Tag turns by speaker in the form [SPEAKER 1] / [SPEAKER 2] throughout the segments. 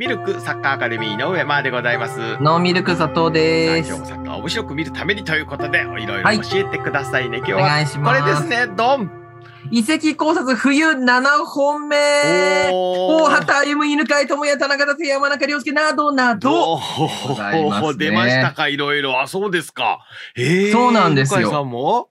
[SPEAKER 1] ミルクサッカーアカデミーの上間でございます。
[SPEAKER 2] ノーミルク佐藤です。今
[SPEAKER 1] 日もサッカー面白く見るためにということで、いろいろ教えてくださいね。はい、今日は。お願いします。これ
[SPEAKER 2] ですね、ドン遺跡考察冬7本目大畑歩犬飼智也田中達也山中良介などなど、
[SPEAKER 1] ね、出ましたかいろいろあそうですか、えー、そうなんですよさんも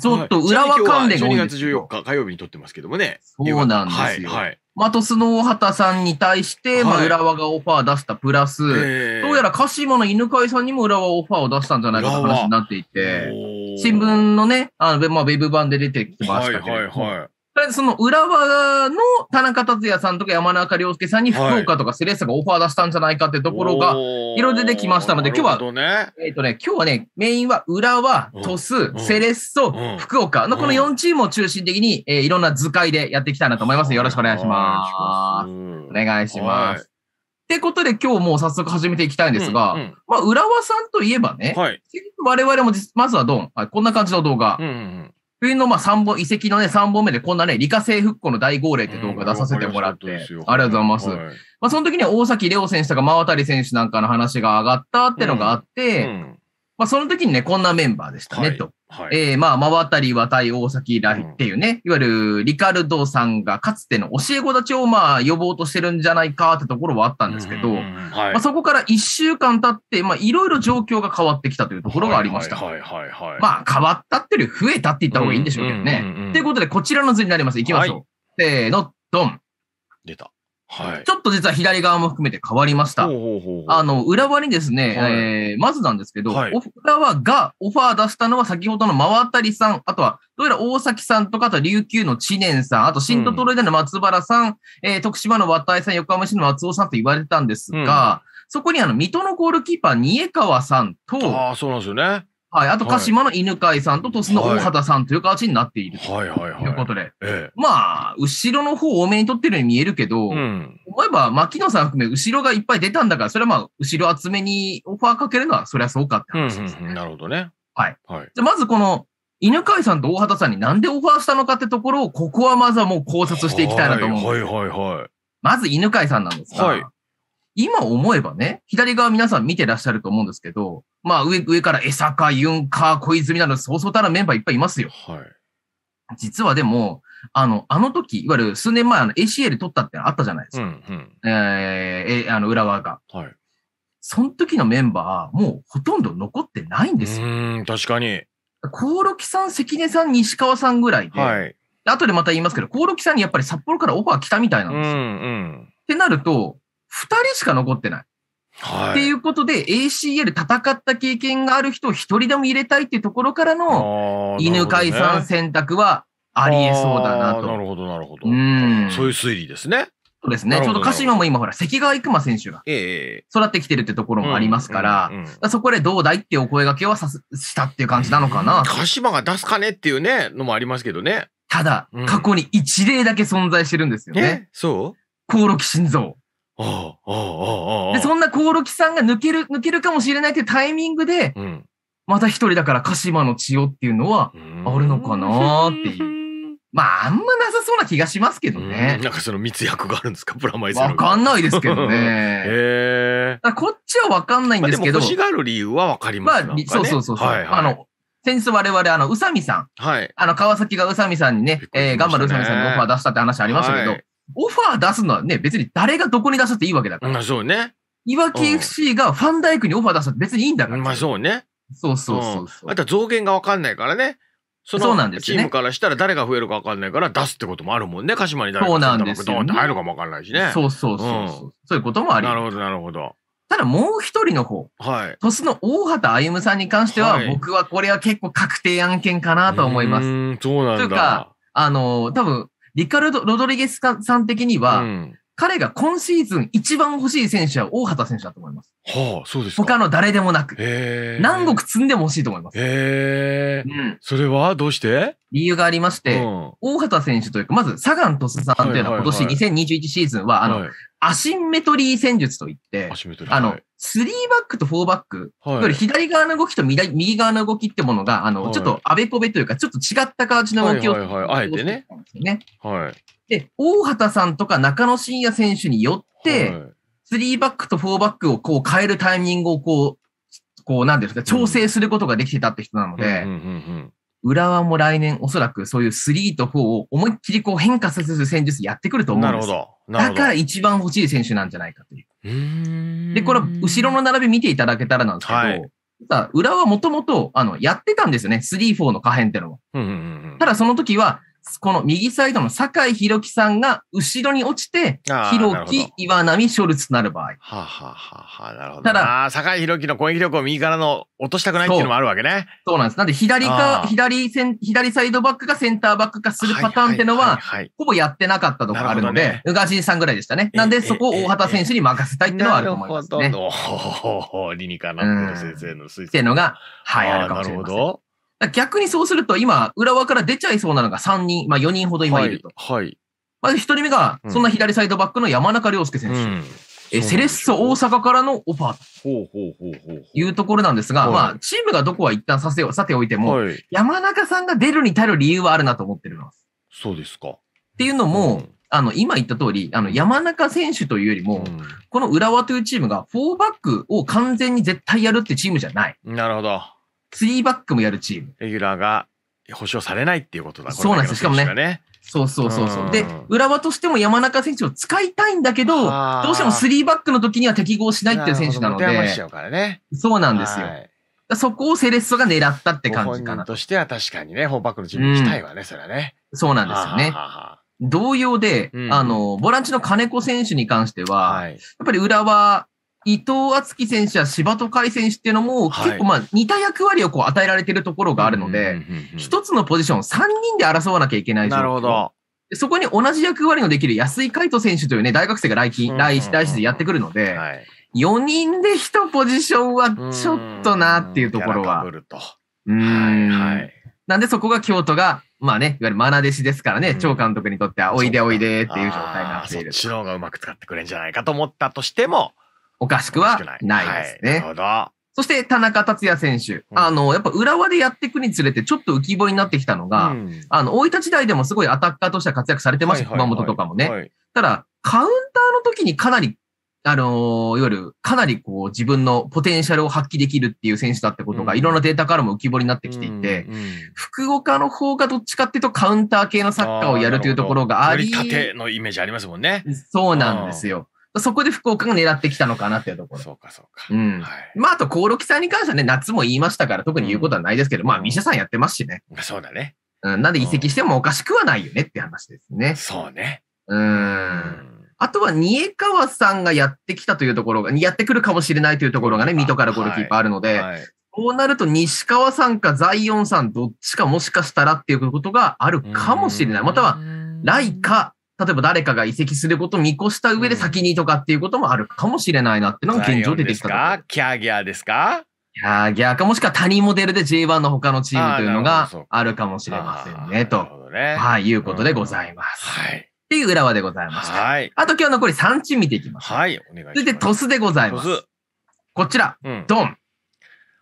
[SPEAKER 1] ちょっと裏は関連が2月14日火曜日に撮ってますけどもねそうなんですよ、はいはい
[SPEAKER 2] マトスの大畑さんに対して、まあ、浦
[SPEAKER 1] 和がオファー出したプラス、えー、どうやら
[SPEAKER 2] 鹿島の犬飼さんにも浦和オファーを出したんじゃないかて話になっていて、新聞のね、あのまあ、ウェブ版で出てきてましたけど、はいはいはい、その浦和の田中達也さんとか山中亮介さんに福岡とかセレッサがオファー出したんじゃないかってところが、いいろろ出てきましたので、今日は、ね、えっ、ー、とね、今日はえっとね今日はねメインは浦和、鳥栖、セレッソ、福岡のこの4チームを中心的に、えいろんな図解でやっていきたいなと思いますよろしくお願いします。お願いします。ってことで今日もう早速始めていきたいんですが、うんうん、まあ、浦和さんといえばね、はい、我々もまずはドン、こんな感じの動画、冬のまあ3本、遺跡のね、3本目でこんなね、理科生復興の大号令って動画出させてもらっ
[SPEAKER 1] て、うん、ありがとう
[SPEAKER 2] ございます。はい、まあその時には大崎レオ選手とか真渡選手なんかの話が上がったってのがあって、うんうん、まあその時にね、こんなメンバーでしたね、と。はい、えー、まあ、真渡り渡り大崎来っていうね、うん、いわゆるリカルドさんがかつての教え子たちをまあ呼ぼうとしてるんじゃないかってところはあったんですけど、はい、まあ、そこから1週間経って、まあ、いろいろ状況が変わってきたというところがありました。まあ、変わったっていうより増えたって言った方がいいんでしょうけどね。と、うん、うん、いうことで、こちらの図になります。いきましょう。せーの、ドン。出た。はい、ちょっと実は左側も含めて変わりました。ほうほうほうあの、裏側にですね、はい、えー、まずなんですけど、裏、はい、がオファー出したのは先ほどの真渡さん、あとは、どうやら大崎さんとか、あと琉球の知念さん、あと新都トロイダの松原さん、うん、えー、徳島の渡井さん、横浜市の松尾さんと言われたんですが、うん、そこにあの、水戸のゴールキーパー、新川さんと、ああ、そうなんですよね。はい。あと、鹿島の犬飼さんと鳥栖の大畑さんという形になっているということで。まあ、後ろの方多めに取ってるように見えるけど、うん、思えば、牧野さん含め後ろがいっぱい出たんだから、それはまあ、後ろ集めにオファーかけるのは、そりゃそうかって話ですね。うんうん、なるほどね。はい。はい、じゃまずこの、犬飼さんと大畑さんになんでオファーしたのかってところを、ここはまずはもう考察していきたいなと思う。はい
[SPEAKER 1] はいはい。ま
[SPEAKER 2] ず犬飼さんなんですが、はい、今思えばね、左側皆さん見てらっしゃると思うんですけど、まあ上、上から江坂、ユンカー、小泉など、そうそうたるメンバーいっぱいいますよ。はい。実はでも、あの、あの時、いわゆる数年前、あの ACL 取ったってあったじゃないですか。うんうん、えー、あの、浦和が。はい。その時のメンバー、もうほとんど残ってないん
[SPEAKER 1] ですよ。うん、確かに。
[SPEAKER 2] 興梠さん、関根さん、西川さんぐらいで、はい、後でまた言いますけど、興梠さんにやっぱり札幌からオファー来たみたいなんですよ。うんうん、ってなると、2人しか残ってない。はい、っていうことで ACL 戦った経験がある人を一人でも入れたいっていうところからの犬飼さん選択はありえそうだなと。な
[SPEAKER 1] るほど、なるほど。そういう推理ですね。そうですね。ちょうど鹿島
[SPEAKER 2] も今ほら、関川
[SPEAKER 1] 育馬選手が育ってきてるってところもありますから、
[SPEAKER 2] そこでどうだいってお声がけ
[SPEAKER 1] はさしたっていう感じなのかな。鹿島が出すかねっていうね、のもありますけどね。ただ、うん、過
[SPEAKER 2] 去に一例だけ存在してるんですよね。そう興梠心三。で、そんな興梠さんが抜ける、抜けるかもしれないっていうタイミングで、うん、また一人だから鹿島の千代っていうのはあるのかなっていう。まあ、あんまなさそうな気がしますけどね。ん
[SPEAKER 1] なんかその密約があるんですか、プラマイゼロ。わかんないですけどね。へ
[SPEAKER 2] えこっちはわかんないんですけど。まあ、欲しがる
[SPEAKER 1] 理由はわかりますまあ、そうそうそうそう。はいはい、あの、
[SPEAKER 2] 先日我々、あの、宇佐美さん。はい。あの、川崎が宇佐美さんにね、ねえー、頑張る宇佐美さんにオファー出したって話ありましたけど、はい、オファー出すのはね、別に誰がどこに出すっていいわけだから。まあそうね。いわき FC がファンダイクにオファー出すって別にいいんだから。まあそうね。そうそうそうそう、うん、あと
[SPEAKER 1] は増減がわかんないからね。そうなのチームからしたら誰が増えるか分かんないから出すってこともあるもんね。鹿島に誰がドンって入るかも分かんないしね。そうそうそう、うん、そういうこともありなるほど、なるほど。ただもう一人の方、は
[SPEAKER 2] い、鳥栖の大畑歩さんに関しては、僕はこれは結構確定案件かなと思います。
[SPEAKER 1] そうなんだ。というか、
[SPEAKER 2] あの、多分リカルド・ロドリゲスさん的には、うん、彼が今シーズン一番欲しい選手は大畑選手だと思います。
[SPEAKER 1] はあ、そうですか。他の誰でもなく。
[SPEAKER 2] 何国積んでも欲しいと思いま
[SPEAKER 1] す。へうん、それはどうして理由がありまして、うん、
[SPEAKER 2] 大畑選手というか、まず、サガン鳥栖さんというのは今年2021シーズンは、あの、はい、アシンメトリー戦術といっ
[SPEAKER 1] て、アシンメトリーあの、はい
[SPEAKER 2] 3バックと4バック、はい、左側の動きと右側の動きってものが、あの、はい、ちょっとあべこべというか、ちょっと違った形の動きを、はいはいはい、あえてね。はい、で、大畑さんとか中野伸也選手によって、はい、3バックと4バックをこう変えるタイミングをこう、こう、なんですか、調整することができてたって人なので、浦和も来年おそらくそういう3と4を思いっきりこう変化させる戦術やってくると思うんです。なるほど。だから一番欲しい選手なんじゃないかという。
[SPEAKER 1] で、
[SPEAKER 2] これ、後ろの並び見ていただけたらなんですけど、はい、はもともと、あの、やってたんですよね。3-4の可変っていうの
[SPEAKER 1] は。
[SPEAKER 2] ただ、その時は、この右サイドの酒井宏樹さんが後ろに落ちて、宏樹、岩波、ショルツとな
[SPEAKER 1] る場合。はあ、はははあ、なるほど。ただ、酒井宏樹の攻撃力を右からの落としたくないっていうのもあるわけね。そうなんです。なんで左か、
[SPEAKER 2] 左左サイドバックかセンターバックかするパターンってのは、ほぼやってなかったとこあるので、宇賀神さんぐらいでしたね。なんで、そこを大畑選手に任せたいっていうのはあると思います、ね。な
[SPEAKER 1] るほど。理にかなってる先生の推薦。っていうのが、
[SPEAKER 2] はい、あるかもしれません。なるほど。逆にそうすると、今、浦和から出ちゃいそうなのが3人、まあ4人ほど今いると。はい。はい、まず1人目が、そんな左サイドバックの山中亮介選手。うんえセレッソ大阪からのオファーというところなんですが、まあ、チームがどこは一旦させさておいても、はい、山中さんが出るに足る理由はあるなと思ってるのそうですか。っていうのも、うん、あの、今言った通り、あの、山中選手というよりも、うん、この浦和というチームが、4バックを完全に絶対やるってチームじゃない。
[SPEAKER 1] なるほど。リーバックもやるチーム。レギュラーが保証されないっていうことだそうなんです、しかもね。そうそうそうそう。で、
[SPEAKER 2] 浦和としても山中選手を使いたいんだけど、どうしてもスリーバックの時には適合しないっていう選手なので。ね、
[SPEAKER 1] そうなんですよ。はい
[SPEAKER 2] そこをセレッソが狙った
[SPEAKER 1] って感じかな。としては確かにね、ホーバックのチームにしたいわね、うん、それはね。そうなんですよね。
[SPEAKER 2] 同様で、うん、あの、ボランチの金子選手に関しては、はい、やっぱり浦和伊藤敦樹選手や柴戸海選手っていうのも、結構まあ似た役割をこう与えられてるところがあるので、一つのポジションを3人で争わなきゃいけないなるほど。そこに同じ役割のできる安井海斗選手というね、大学生が来期、来、来シでやってくるので、はい、4人で1ポジションはちょっとなっていうところは。うん。なんでそこが京都が、まあね、いわゆる愛弟子ですからね、長、うん、監督にとっては、おいでおいでっていう状態になっている。そっちの方がうまく使ってくれるんじゃないかと思ったとしても、おかしくはないですね。はい、そして田中達也選手、あの、やっぱ浦和でやっていくにつれてちょっと浮き彫りになってきたのが、うん、あの、大分時代でもすごいアタッカーとしては活躍されてました、はいはい、熊本とかもね。はい、ただ、カウンターの時にかなりあのー、いわゆるかなりこう自分のポテンシャルを発揮できるっていう選手だってことが、いろんなデー
[SPEAKER 1] タからも浮き彫りになってきていて、うんうん
[SPEAKER 2] 福岡の方がどっちかっていうとカウンター系のサッカーをやるというところがあり。ありたて
[SPEAKER 1] のイメージありますもんね。そうなんですよ。
[SPEAKER 2] そこで福岡が狙ってきたのかなっていうところ。そうか、そうか。うん。はい、まあ、あと、興梠さんに関してはね、夏も言いましたから、特に言うことはないですけど、うん、まあ、ミシャさんやってますしね。そうだね。うん。なんで移籍してもおかしくはないよねって話ですね。そうね。うん。あとは、新川さんがやってきたというところが、やってくるかもしれないというところがね、水戸からゴールキーパーあるので、はいはいそうなると西川さんかザイオンさんどっちかもしかしたらっていうことがあるかもしれない。または、ライ例えば誰かが移籍することを見越した上で先にとかっていうこともあるかもしれないなってのが現状出てきた。か
[SPEAKER 1] キャーギャーですか
[SPEAKER 2] キャーギャーかもしくは他人モデルで J1 の他のチームというのがあるかもしれません
[SPEAKER 1] ね、と、ね、はい、いうことでございます。うん、はい。っ
[SPEAKER 2] ていう裏話でございました。はい。あと今日残り3チーム見ていきましょう。はい、お願いします。続いてトスでございます。こちら、うん、ドン。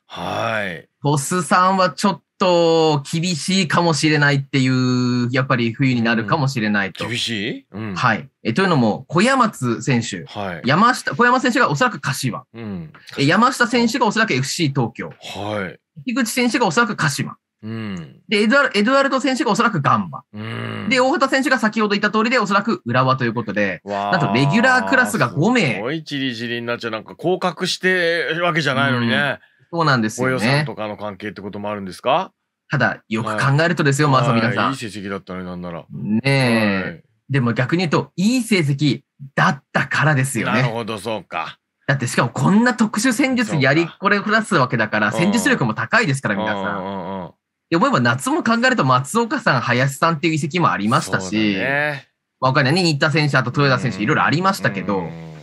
[SPEAKER 2] はい。ボスさんはちょっと厳しいかもしれないっていう、やっぱり冬になるかもしれないと。うん、厳しい、うん、はい。えというのも、小山津選手、はい、山下、小山選手がおそらく柏、うん、山下選手がおそらく FC 東京、はい、樋口選手がおそらく鹿島。うん、でエドワ、エドワルド選手がおそらくガンバ。うん、で、大畑選手が先ほど言った通りで、おそらく浦和ということで、なんとレギュラークラスが5名。
[SPEAKER 1] すごいちりチりになっちゃう。なんか降格してるわけじゃないのにね。うんそうなんですよね。おさんとかの関係ってこともあるんですかただ、よく考えるとですよ、はい、まさみなさん。いい成績だったね、なんなら。ねえ、はい。でも逆に言うと、いい成績だったからですよね。なるほど、そうか。
[SPEAKER 2] だって、しかもこんな特殊戦術やり、これプラスわけだから、戦術力も高いですから、皆さん。で、思えば夏も考えると、松岡さん、林さんっていう遺跡もありましたし、ね、まあ、お金ね、新田選手、あと豊田選手、いろいろありましたけど、うん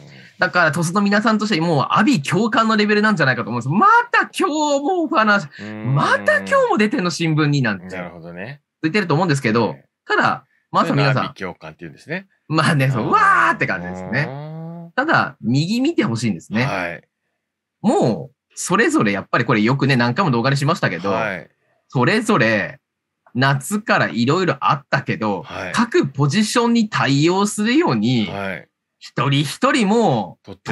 [SPEAKER 2] だから、鳥栖の皆さんとしてもう、アビー共感のレベルなんじゃないかと思うんです。また今日も話、また今日も出ての新聞になんて。なるほどね。ついてると思うんですけど、ただ、
[SPEAKER 1] まあ、皆さん。阿ビ
[SPEAKER 2] 共感って言うんですね。まあね、そう、わーって感じです
[SPEAKER 1] ね。
[SPEAKER 2] ただ、右見てほしいんですね。はい。もう、それぞれやっぱりこれよくね、何回も動画にしましたけど、はい、それぞれ、夏からいろいろあったけど、はい、各ポジションに対応するように、はい、一人一人も取って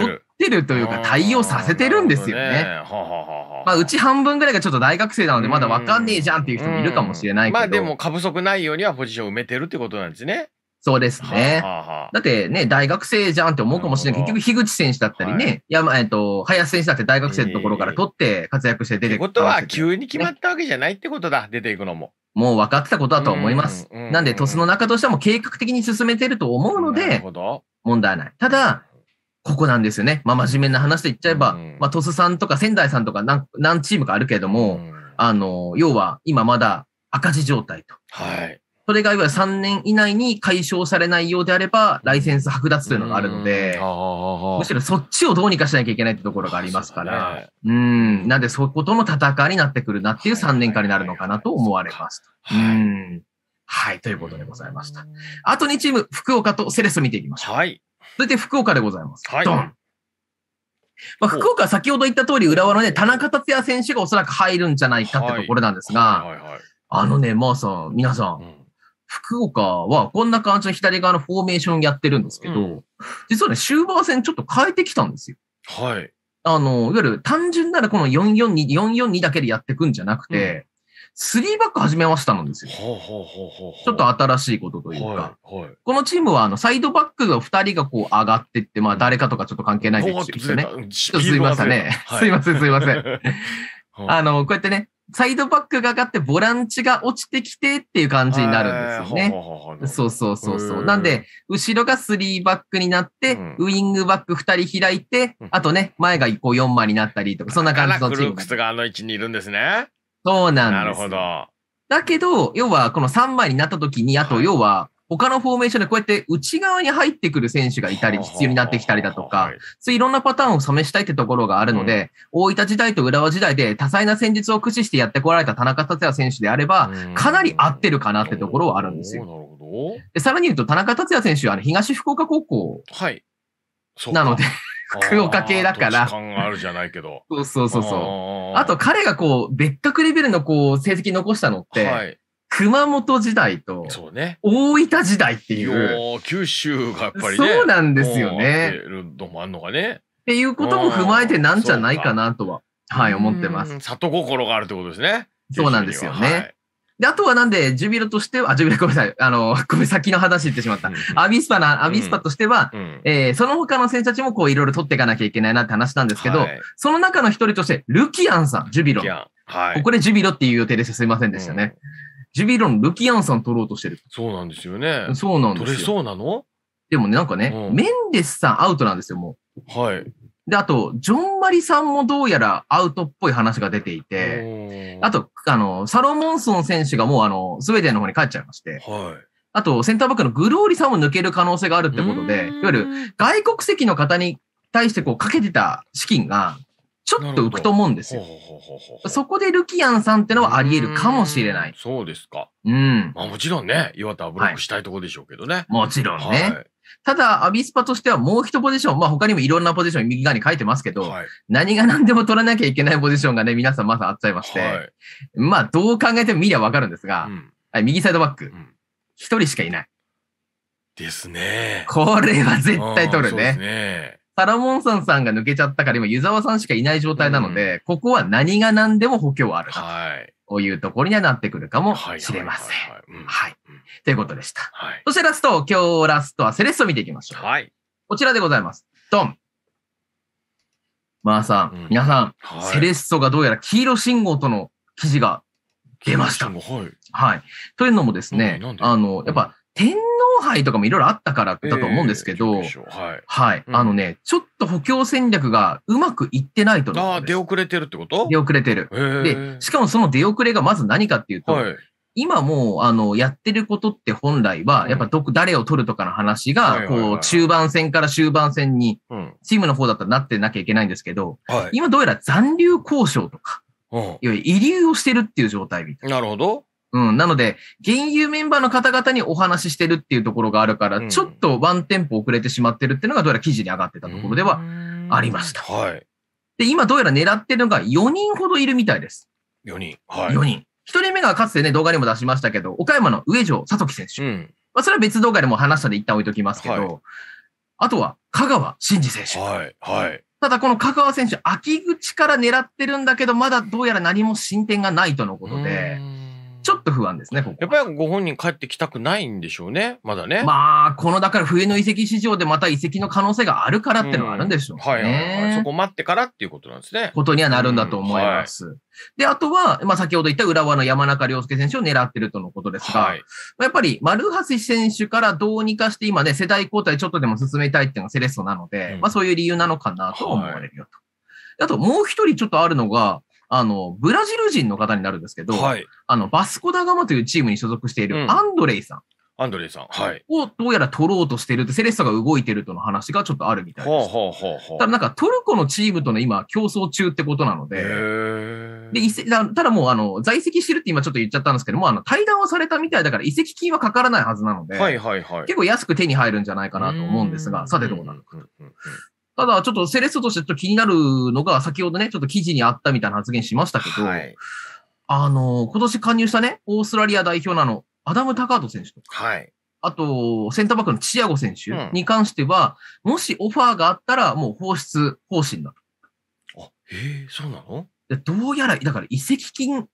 [SPEAKER 2] るというか対応させてるんですよね。まあ、うち半分ぐらいがちょっと大
[SPEAKER 1] 学生なのでまだわかんねえじゃんっていう人もいるかもしれないけど。まあでも過不足ないようにはポジション埋めてるってことなんですね。そうですね。だ
[SPEAKER 2] ってね、大学生じゃんって思うかもしれない。結局、樋口選手だったりね、はい、山、えっと、林選手だって大学生のところから取って活躍して出てくる、ね。っことは、急に
[SPEAKER 1] 決まったわけじゃないってことだ、出ていくのも。もう分かってたことだと思います。なんで、鳥
[SPEAKER 2] 栖の中としても計画的に進めてると思うので、問題ない。ただ、ここなんですよね。まあ、真面目な話で言っちゃえば、まあ、鳥栖さんとか仙台さんとか何何チームかあるけれども、あの、要は今まだ赤字状態と。はい。それがいわゆる3年以内に解消されないようであれば、ライセンス剥奪というのがあるので、むしろそっちをどうにかしなきゃいけないというところがありますから、うん、なんでそことの戦いになってくるなっていう3年間になるのかなと思われます。
[SPEAKER 1] うんはい、ということでございまし
[SPEAKER 2] た。あと2チーム、福岡とセレッソ見ていきましょう。はい。続いて福岡でございます。はい。ドン。まあ、福岡は先ほど言った通り、浦和のね、田中達也選手がおそらく入るんじゃないかってところなんですが、はいはいはい、あのね、まあさ、皆さん、うん、福岡はこんな感じの左側のフォーメーションやってるんですけど、うん、実はね、終盤戦ちょっと変えてきたんですよ。はい。あの、いわゆる単純ならこの442、442だけでやっていくんじゃなくて、うん3バック始めましたなんですよ。
[SPEAKER 1] ちょっと
[SPEAKER 2] 新しいことというか、はいはい、このチームはあのサイドバックが2人がこう上がってって、まあ誰かとかちょっと関係ないですよね。ちょっとすいませんね。はい、すいません、すいません。あの、こうやってね、サイドバックが上がって、ボランチが落ちてきてっていう感じになるんですよね。そうそうそうそう。なんで、後ろが3バックになって、うん、ウイングバック2人開いて、あとね、前がこ個4枚になったりとか、そんな感じのチーム。クルーク
[SPEAKER 1] スがあの位置にいるんですね。
[SPEAKER 2] そうなんです。なるほど。だけど、要はこの3枚になった時に、あと要は、他のフォーメーションでこうやって内側に入ってくる選手がいたり、必要になってきたりだとか、そういろんなパターンを試したいってところがあるので、大分時代と浦和時代で多彩な戦術を駆使してやってこられた田中達也選手であれば、かなり合ってるかなってところはあるんですよ。なる
[SPEAKER 1] ほ
[SPEAKER 2] でさらに言うと、田中達也選手は東福岡高校はい。なので、
[SPEAKER 1] 福岡系だから。感あるじゃないけど。そうそうそうそ
[SPEAKER 2] う。あと彼がこう、別格レベルのこう、成績残したのって、はい、熊本時代と、そうね。大分時代っていう。
[SPEAKER 1] う九州がやっぱり、ね、そうなんですよね。のもあんのがね。
[SPEAKER 2] っていうことも踏まえてなんじゃないかなとは、はい、思ってます。
[SPEAKER 1] 里心があるってことで
[SPEAKER 2] すね。そうなんですよね。はいで、あとはなんで、ジュビロとしては、あ、ジュビロごめんなさい。あの、ごめん、先の話言ってしまった。アビスパな、アビスパとしては、えー、その他の選手たちもこういろいろ取っていかなきゃいけないなって話なんですけど、はい、その中の一人として、ルキアンさん、ジュビロ。はい、ここでジュビロっていう予定です。すいませんでしたね。うん、ジュビロのルキアンさん取ろうとしてる。そうなんですよね。そうなんですよ。取れそうなのでもね、なんかね、うん、メンデスさんアウトなんですよ、もう。はい。で、あと、ジョン・マリさんもどうやらアウトっぽい話が出ていて、あと、あの、サロモンソン選手がもう、あの、スウェーデンの方に帰っちゃいまして、はい、あと、センターバックのグローリさんも抜ける可能性があるってことで、いわゆる外国籍の方に対して
[SPEAKER 1] こうかけてた資金が、
[SPEAKER 2] ちょっと浮くと思うんです
[SPEAKER 1] よ。そ
[SPEAKER 2] こでルキアンさんってのはあり得るか
[SPEAKER 1] もしれない。うそうですか。うん。まあもちろんね、岩田はブロックしたいところでしょうけどね。はい、もちろんね。はい
[SPEAKER 2] ただ、アビスパとしてはもう一ポジション、まあ他にもいろんなポジション右側に書いてますけど、はい、何が何でも取らなきゃいけないポジションがね、皆さんまずあっちゃいまして、はい、まあどう考えても見りゃわかるんですが、うん、右サイドバック、一、うん、人しかいない。
[SPEAKER 1] ですね。これは絶対取るね。ね
[SPEAKER 2] サラモンソンさんが抜けちゃったから今湯沢さんしかいない状態なので、うん、ここは何が何でも補強あるな。はい。というところにはなってくるかもしれません。はい。ということでした。はい、そしてラスト、今日ラストはセレッソ見ていきましょう。はい。こちらでございます。ドン。まーさん、うん、皆さ
[SPEAKER 1] ん、はい、セレ
[SPEAKER 2] ッソがどうやら黄色信号との記事が出ました。はい、はい。というのもですね、うん、あの、やっぱ、天皇杯とかもいろいろあったからだと思うんですけど、はい、はい、あのね、ちょっと補強戦略がうまくいってないとああ、出遅れてるってこと出遅れてる、で、しかもその出遅れがまず何かっていうと、今もう、あの、やってることって本来は、やっぱど、誰を取るとかの話が、こう、中盤戦から終盤戦に、チームの方だったらなってなきゃいけないんですけど、はい、今どうやら残留交渉とか、いわゆる遺留をしてるっていう状態みたいな。なるほど。うん。なので、現有メンバーの方々にお話ししてるっていうところがあるから、うんちょっとワンテンポ遅れてしまってるっていうのが、どうやら記事に上がってたところではありました。はい。で、今どうやら狙ってるのが4人ほどいるみたいです。4人。はい。4人。1人目がかつてね、動画にも出しましたけど、岡山の上城里樹選手。うん。まあ、それは別動画でも話したで一旦置いときますけど、はいあとは香川真司選手。はい。はい。ただこの香川選手、秋口から狙ってるんだけど、まだどうやら何も進展がないとのことで、
[SPEAKER 1] うんちょっと不安ですね、ここやっぱりご本人帰ってきたくないんでしょうね、
[SPEAKER 2] まだね。まあ、このだから冬の移籍市場でまた移籍の可能性があるからってのはあるんでしょうね、うん、はいはいはい。そこ待ってからっていうことなんですね。ことにはなるんだと思います。うんはい、で、あとは、まあ先ほど言った浦和の山中良介選手を狙ってるとのことですが、はい、やっぱり丸橋選手からどうにかして今ね、世代交代ちょっとでも進めたいっていうのがセレッソなので、うん、まあそういう理由なのかなと思われるよと。はい、あともう一人ちょっとあるのが、あの、ブラジル人の方になるんですけど、はい、あの、バスコダガマというチームに所属しているアンドレイさん。うんアンドレイさん。はい。をどうやら取ろうとしてるって、セレッソが動いてるとの話がちょっとあるみたいです。はあはあほうただなんかトルコのチームとの今競争中ってことなので、でただもうあの在籍してるって今ちょっと言っちゃったんですけども、あの対談をされたみたいだから移籍金はかからないはずなので、はい
[SPEAKER 1] はいはい、結構
[SPEAKER 2] 安く手に入るんじゃないかなと思うんですが、さてどうなるかただ、ちょっとセレッソとしてちょっと気になるのが、先ほどね、ちょっと記事にあったみたいな発言しましたけど、はい、あの、今年加入したね、オーストラリア代表なの、アダム・タカート選手と、はい、あと、センターバックのチアゴ選手に関しては、うん、もしオファーがあったら、もう放出方針だと。あ、へえ、そうなのどうやら、だから移籍金、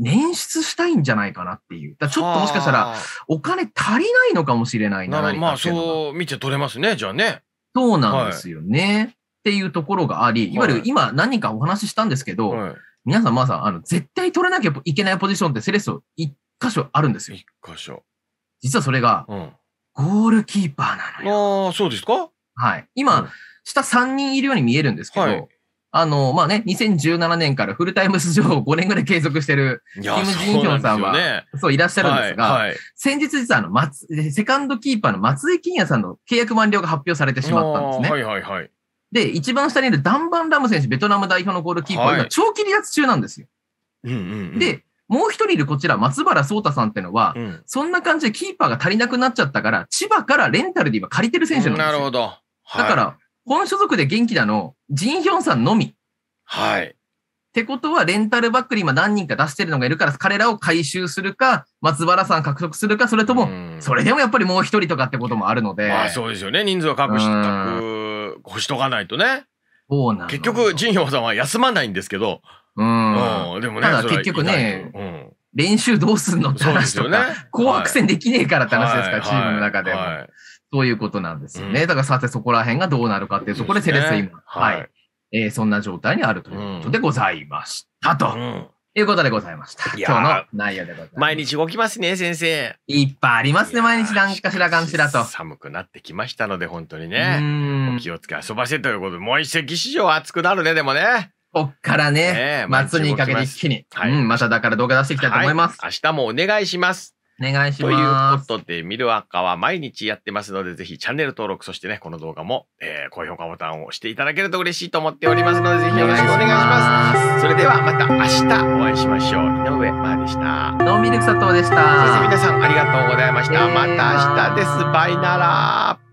[SPEAKER 2] 捻出したいんじゃないかなっていう。ちょっともしかしたら、お金足りないのかもしれないな、まあ、そ
[SPEAKER 1] う見て取れますね、じゃあね。そうなんですよ
[SPEAKER 2] ね。っていうところがあり、いわゆる今何人かお話ししたんですけど、はい、皆さん、まあさあの、絶対取らなきゃいけないポジションってセレッソ一箇所あるんですよ。一箇所。実はそれが、ゴールキーパーなのよ。ああ、そうですかはい。今、うん、下3人いるように見えるんですけど、はい、あの、まあね、2017年からフルタイム出場を5年ぐらい継続してる、キム・ジンヒョンさんは、そうね、そういらっしゃるんですが、はいはい、先日実はあの、松、セカンドキーパーの松江金也さんの契約満了が発表されてしまったんですね。はいはいはい。で、一番下にいるダンバン・ラム選手、ベトナム代表のゴールキーパー、はい、今、長期離脱中なんですよ。うんうんうん、で、もう一人いるこちら、松原聡太さんっていうのは、うん、そんな感じでキーパーが足りなくなっちゃったから、千葉からレンタルで今借りてる選手なんですよ。なるほど。はい、だから、本所属で元気なの、ジンヒョンさんのみ。はい。ってことは、レンタルバックに今何人か出してるのがいるから、彼らを回収するか、松原さん獲得するか、それとも、それでもやっぱりもう一人とかってこともあるので。まあそうですよ
[SPEAKER 1] ね。人数は確保ししとかないとね。そうなん結局、ジンヒョンさんは休まないんですけど。うん。うん、でもね、ただ結局ね、
[SPEAKER 2] うん、練習どうすんのって話とか、ね、紅白戦できねえからって話ですから、はい、チームの中でも。はいはいということなんですよね。うん、だからさてそこら辺がどうなるかっていうところで、セレス今、はい、はい、えー、そんな状態にあるとい
[SPEAKER 1] うことでござ
[SPEAKER 2] いましたと。うんいうことでございました。今日の内容でございます。
[SPEAKER 1] 毎日動きますね、先生。いっぱいありますね、毎日何かしらかんしらと。寒くなってきましたので、本当にね。お気をつけ遊ばせということで、もう一席史上暑くなるね、でもね。こっからね、ね末にかけて一気に、はい、うん、まただから動画
[SPEAKER 2] 出していきたいと思います。
[SPEAKER 1] はい、明日もお願いします。お願いします。ということで、ミルアカは毎日やってますので、ぜひチャンネル登録、そしてね、この動画も、えー、高評価ボタンを押していただけると嬉しいと思っておりますので、ぜひよろしくお願いします。それではまた明日お会いしましょう。井上まーでした。ノーミルク佐藤でした。先生、皆さんありがとうございました。また明日です。バイなら。